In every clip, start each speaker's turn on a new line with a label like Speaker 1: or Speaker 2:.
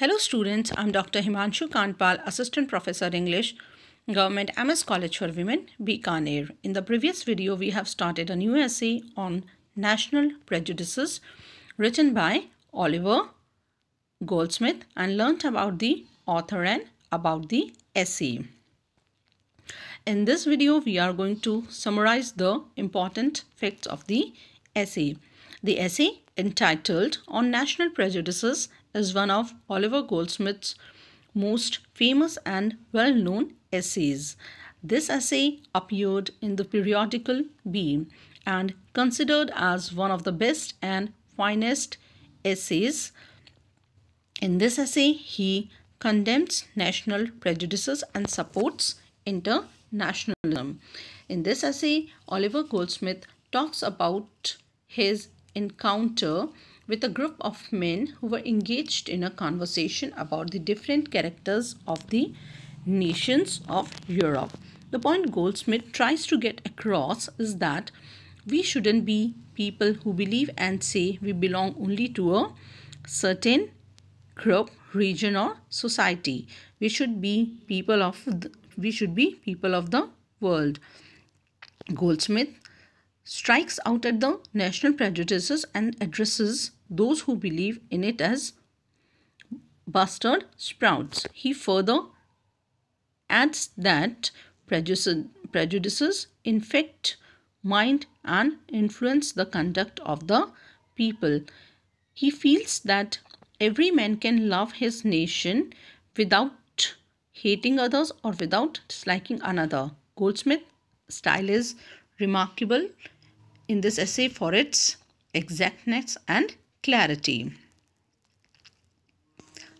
Speaker 1: Hello students, I'm Dr. Himanshu Kanpal, Assistant Professor English, Government MS College for Women, Bikaner. In the previous video, we have started a new essay on national prejudices written by Oliver Goldsmith and learnt about the author and about the essay. In this video, we are going to summarize the important facts of the essay. The essay entitled On National Prejudices is one of Oliver Goldsmith's most famous and well-known essays. This essay appeared in the periodical *Beam* and considered as one of the best and finest essays. In this essay, he condemns national prejudices and supports internationalism. In this essay, Oliver Goldsmith talks about his encounter with a group of men who were engaged in a conversation about the different characters of the nations of Europe. The point Goldsmith tries to get across is that we shouldn't be people who believe and say we belong only to a certain group, region or society. We should be people of the, we should be people of the world. Goldsmith strikes out at the national prejudices and addresses those who believe in it as bastard sprouts. He further adds that prejudices infect mind and influence the conduct of the people. He feels that every man can love his nation without hating others or without disliking another. Goldsmith's style is remarkable in this essay for its exactness and clarity.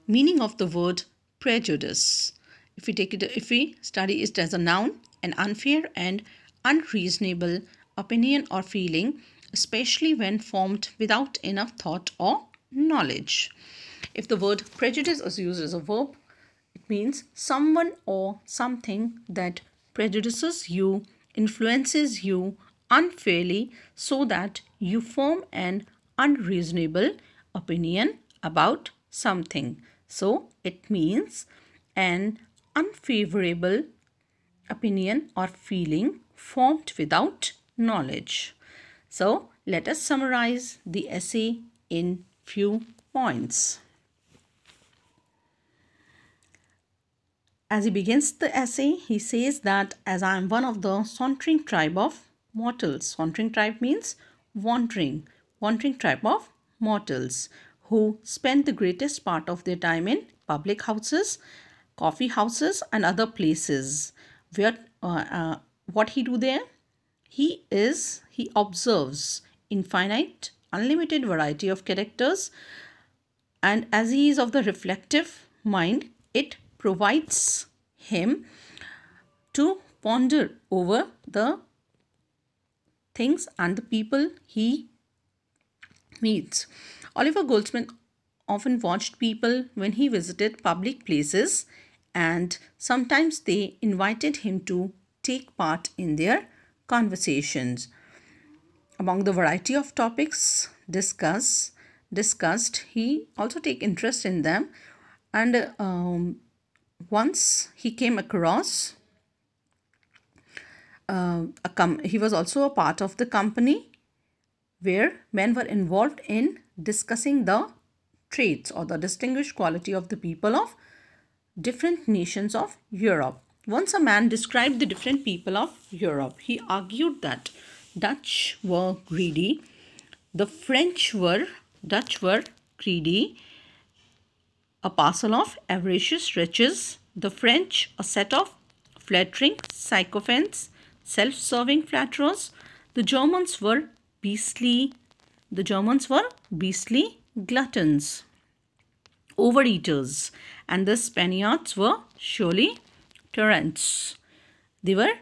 Speaker 1: Meaning of the word prejudice. If we take it, if we study it as a noun, an unfair and unreasonable opinion or feeling, especially when formed without enough thought or knowledge. If the word prejudice is used as a verb, it means someone or something that prejudices you, influences you, unfairly so that you form an unreasonable opinion about something. So it means an unfavorable opinion or feeling formed without knowledge. So let us summarize the essay in few points. As he begins the essay, he says that as I am one of the sauntering tribe of mortals. Wandering tribe means wandering, wandering tribe of mortals who spend the greatest part of their time in public houses, coffee houses and other places. Where, uh, uh, what he do there? He is, he observes infinite, unlimited variety of characters and as he is of the reflective mind, it provides him to ponder over the things and the people he meets. Oliver Goldsmith often watched people when he visited public places and sometimes they invited him to take part in their conversations. Among the variety of topics discuss, discussed, he also take interest in them and um, once he came across uh, a com he was also a part of the company where men were involved in discussing the traits or the distinguished quality of the people of different nations of Europe. Once a man described the different people of Europe, he argued that Dutch were greedy, the French were, Dutch were greedy, a parcel of avaricious riches, the French a set of flattering sycophants, self-serving flat rows. The Germans were beastly. The Germans were beastly gluttons, overeaters. And the Spaniards were surely tyrants. They were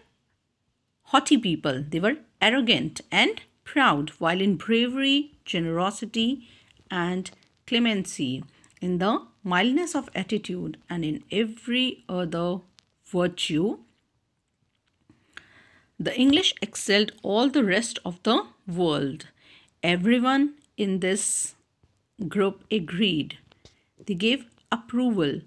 Speaker 1: haughty people. They were arrogant and proud, while in bravery, generosity, and clemency, in the mildness of attitude, and in every other virtue, the English excelled all the rest of the world. Everyone in this group agreed. They gave approval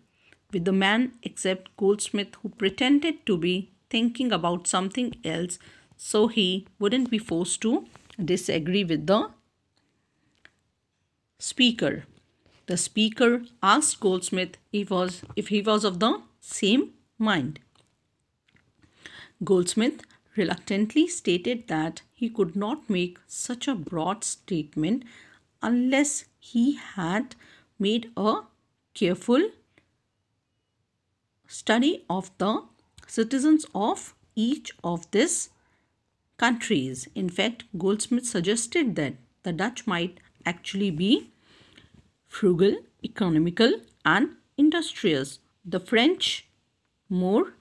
Speaker 1: with the man except Goldsmith who pretended to be thinking about something else so he wouldn't be forced to disagree with the speaker. The speaker asked Goldsmith if, was, if he was of the same mind. Goldsmith reluctantly stated that he could not make such a broad statement unless he had made a careful study of the citizens of each of these countries. In fact, Goldsmith suggested that the Dutch might actually be frugal, economical and industrious. The French more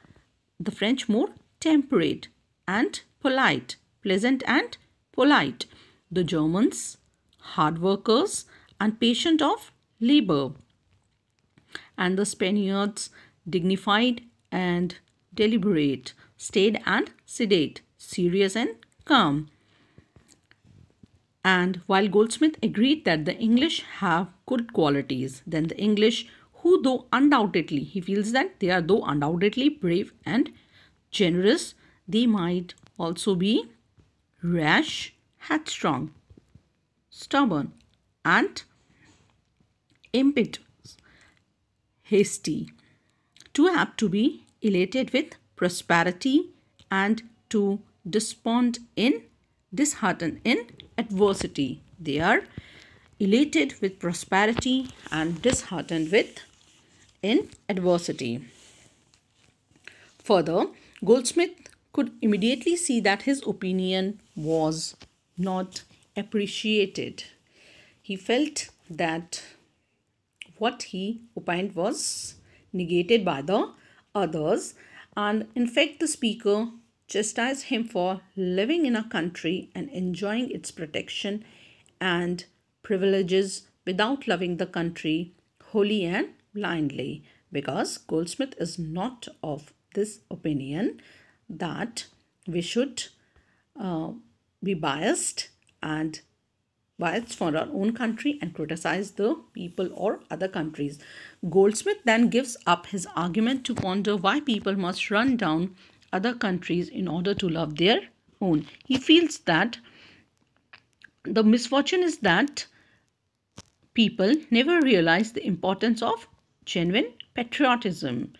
Speaker 1: the French more temperate and polite. Pleasant and polite. The Germans, hard workers and patient of labor. And the Spaniards, dignified and deliberate, staid and sedate, serious and calm. And while Goldsmith agreed that the English have good qualities, then the English, who though undoubtedly, he feels that they are though undoubtedly brave and generous, they might also be rash, headstrong, stubborn and impetuous, hasty. Too apt to be elated with prosperity and to despond in disheartened in adversity. They are elated with prosperity and disheartened with in adversity. Further, Goldsmith could immediately see that his opinion was not appreciated. He felt that what he opined was negated by the others and in fact the speaker chastised him for living in a country and enjoying its protection and privileges without loving the country wholly and blindly because Goldsmith is not of this opinion that we should uh, be biased and biased for our own country and criticize the people or other countries. Goldsmith then gives up his argument to ponder why people must run down other countries in order to love their own. He feels that the misfortune is that people never realize the importance of genuine patriotism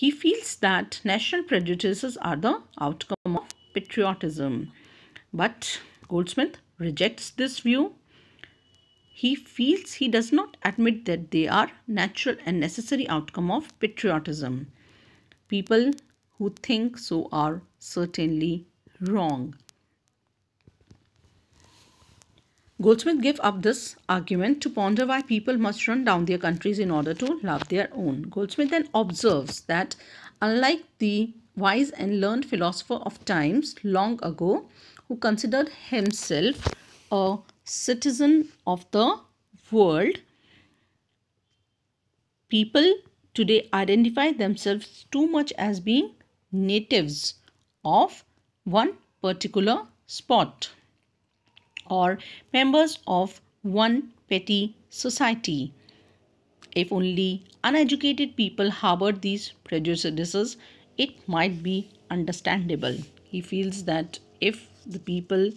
Speaker 1: he feels that national prejudices are the outcome of patriotism. But Goldsmith rejects this view. He feels he does not admit that they are natural and necessary outcome of patriotism. People who think so are certainly wrong. Goldsmith gave up this argument to ponder why people must run down their countries in order to love their own. Goldsmith then observes that unlike the wise and learned philosopher of times long ago who considered himself a citizen of the world, people today identify themselves too much as being natives of one particular spot or members of one petty society. If only uneducated people harbored these prejudices, it might be understandable. He feels that if the people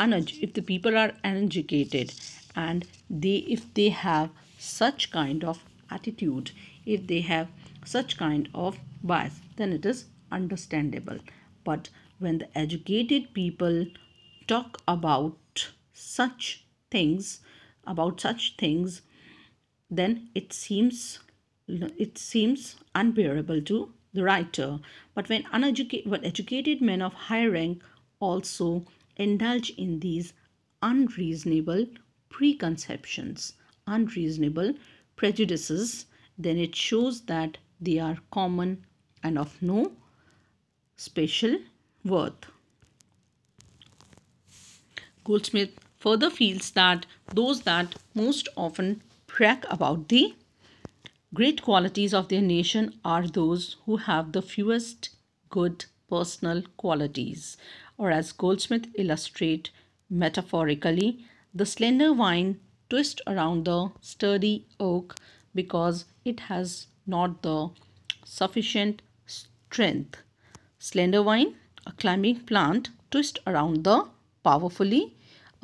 Speaker 1: if the people are uneducated and they if they have such kind of attitude, if they have such kind of bias, then it is understandable. But when the educated people talk about such things about such things then it seems it seems unbearable to the writer but when uneducated when educated men of high rank also indulge in these unreasonable preconceptions unreasonable prejudices then it shows that they are common and of no special worth goldsmith further feels that those that most often brag about the great qualities of their nation are those who have the fewest good personal qualities or as goldsmith illustrate metaphorically the slender vine twist around the sturdy oak because it has not the sufficient strength slender vine a climbing plant twist around the powerfully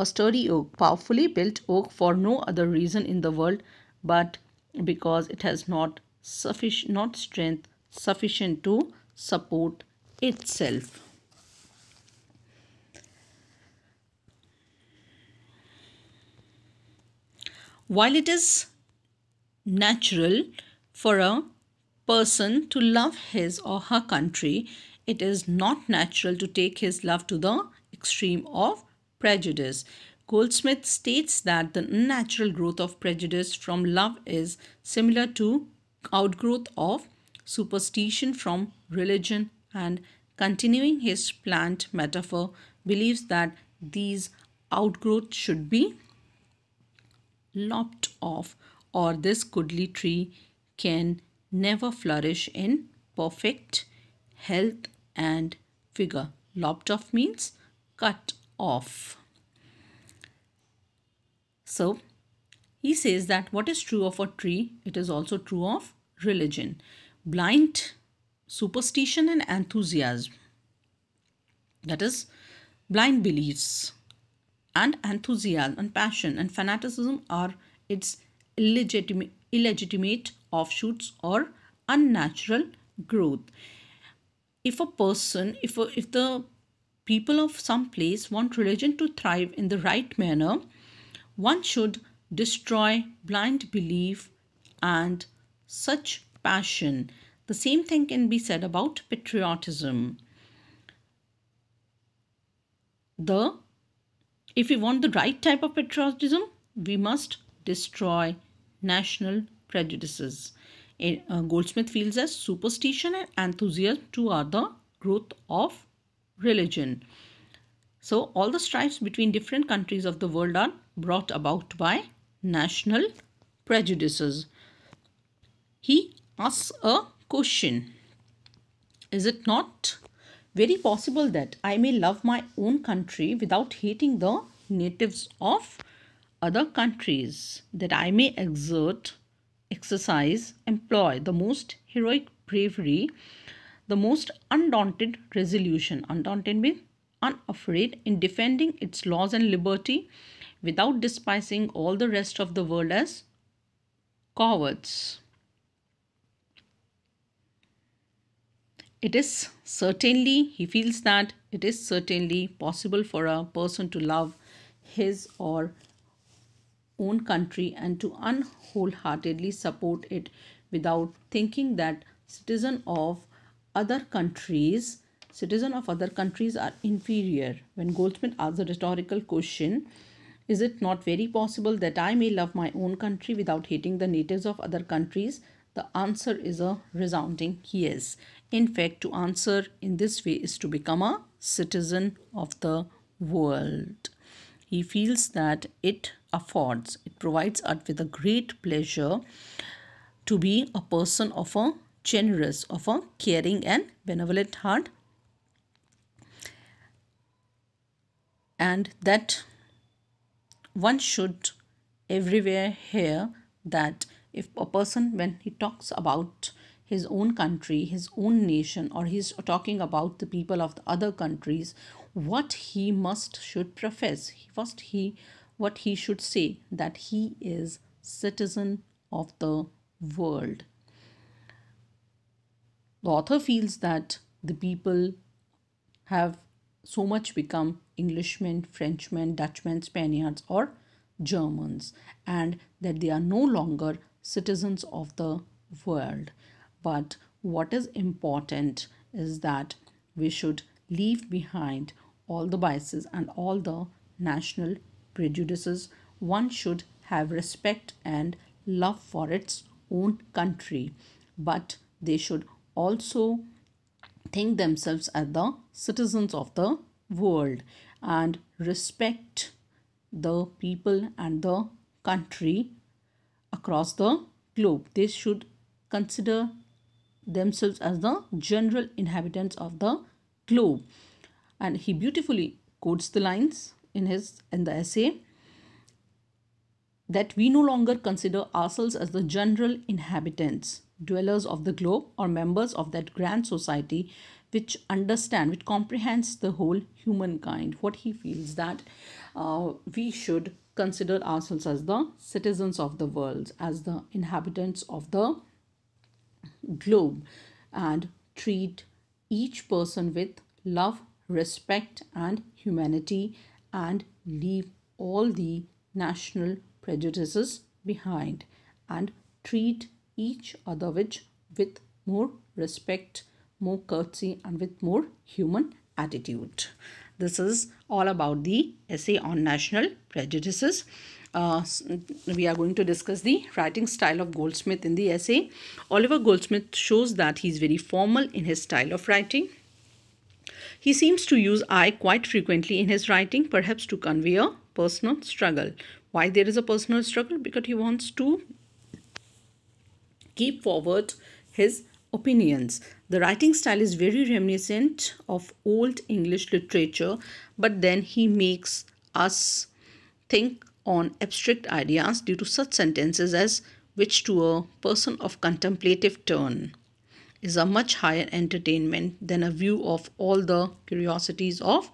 Speaker 1: a sturdy oak, powerfully built oak for no other reason in the world but because it has not sufficient not strength sufficient to support itself. While it is natural for a person to love his or her country, it is not natural to take his love to the extreme of prejudice. Goldsmith states that the natural growth of prejudice from love is similar to outgrowth of superstition from religion and continuing his plant metaphor believes that these outgrowth should be lopped off or this goodly tree can never flourish in perfect health and figure. Lopped off means cut of. So he says that what is true of a tree, it is also true of religion. Blind superstition and enthusiasm. That is blind beliefs and enthusiasm and passion and fanaticism are its illegitimate, illegitimate offshoots or unnatural growth. If a person, if, a, if the people of some place want religion to thrive in the right manner, one should destroy blind belief and such passion. The same thing can be said about patriotism. The if we want the right type of patriotism, we must destroy national prejudices. Uh, Goldsmith feels as superstition and enthusiasm two are the growth of religion. So all the strifes between different countries of the world are brought about by national prejudices. He asks a question. Is it not very possible that I may love my own country without hating the natives of other countries? That I may exert, exercise, employ the most heroic bravery the most undaunted resolution. Undaunted means unafraid in defending its laws and liberty without despising all the rest of the world as cowards. It is certainly, he feels that it is certainly possible for a person to love his or own country and to unwholeheartedly support it without thinking that citizen of other countries citizens of other countries are inferior when goldsmith asks the rhetorical question is it not very possible that i may love my own country without hating the natives of other countries the answer is a resounding yes in fact to answer in this way is to become a citizen of the world he feels that it affords it provides us with a great pleasure to be a person of a generous, of a caring and benevolent heart. And that one should everywhere hear that if a person, when he talks about his own country, his own nation, or he's talking about the people of the other countries, what he must should profess. First, he what he should say that he is citizen of the world the author feels that the people have so much become Englishmen, Frenchmen, Dutchmen, Spaniards, or Germans, and that they are no longer citizens of the world. But what is important is that we should leave behind all the biases and all the national prejudices. One should have respect and love for its own country, but they should also think themselves as the citizens of the world and respect the people and the country across the globe. They should consider themselves as the general inhabitants of the globe. And he beautifully quotes the lines in his in the essay that we no longer consider ourselves as the general inhabitants dwellers of the globe or members of that grand society which understand which comprehends the whole humankind what he feels that uh, we should consider ourselves as the citizens of the world as the inhabitants of the globe and treat each person with love respect and humanity and leave all the national prejudices behind and treat each other with, with more respect, more courtesy and with more human attitude. This is all about the essay on national prejudices. Uh, we are going to discuss the writing style of Goldsmith in the essay. Oliver Goldsmith shows that he is very formal in his style of writing. He seems to use I quite frequently in his writing, perhaps to convey a personal struggle. Why there is a personal struggle? Because he wants to keep forward his opinions. The writing style is very reminiscent of Old English literature, but then he makes us think on abstract ideas due to such sentences as which to a person of contemplative turn is a much higher entertainment than a view of all the curiosities of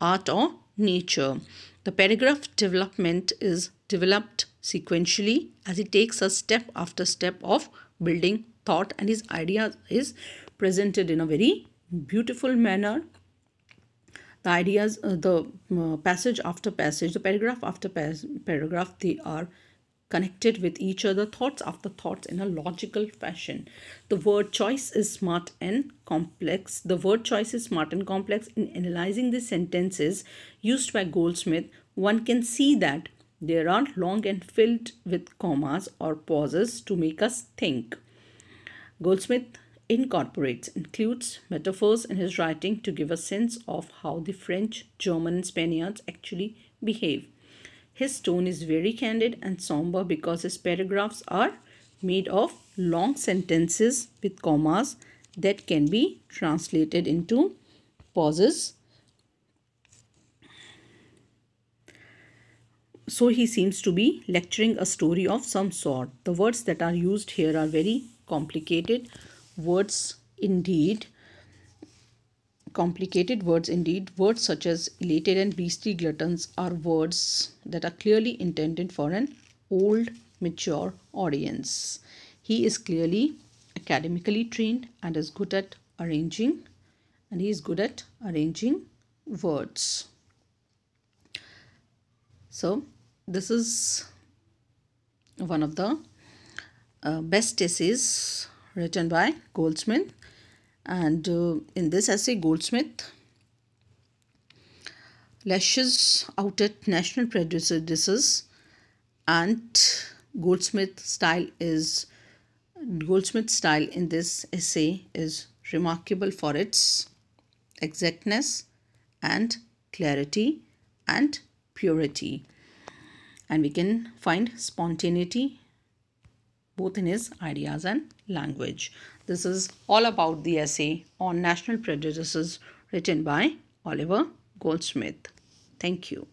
Speaker 1: art or nature. The paragraph development is developed sequentially as it takes us step after step of building thought and his idea is presented in a very beautiful manner the ideas uh, the uh, passage after passage the paragraph after pas paragraph they are connected with each other thoughts after thoughts in a logical fashion the word choice is smart and complex the word choice is smart and complex in analyzing the sentences used by goldsmith one can see that they are not long and filled with commas or pauses to make us think. Goldsmith incorporates, includes metaphors in his writing to give a sense of how the French, German, and Spaniards actually behave. His tone is very candid and somber because his paragraphs are made of long sentences with commas that can be translated into pauses so he seems to be lecturing a story of some sort. The words that are used here are very complicated words indeed. Complicated words indeed. Words such as elated and beastly gluttons are words that are clearly intended for an old mature audience. He is clearly academically trained and is good at arranging and he is good at arranging words. So this is one of the uh, best essays written by Goldsmith and uh, in this essay Goldsmith lashes out at national prejudices and Goldsmith style is Goldsmith style in this essay is remarkable for its exactness and clarity and purity and we can find spontaneity both in his ideas and language. This is all about the essay on national prejudices written by Oliver Goldsmith. Thank you.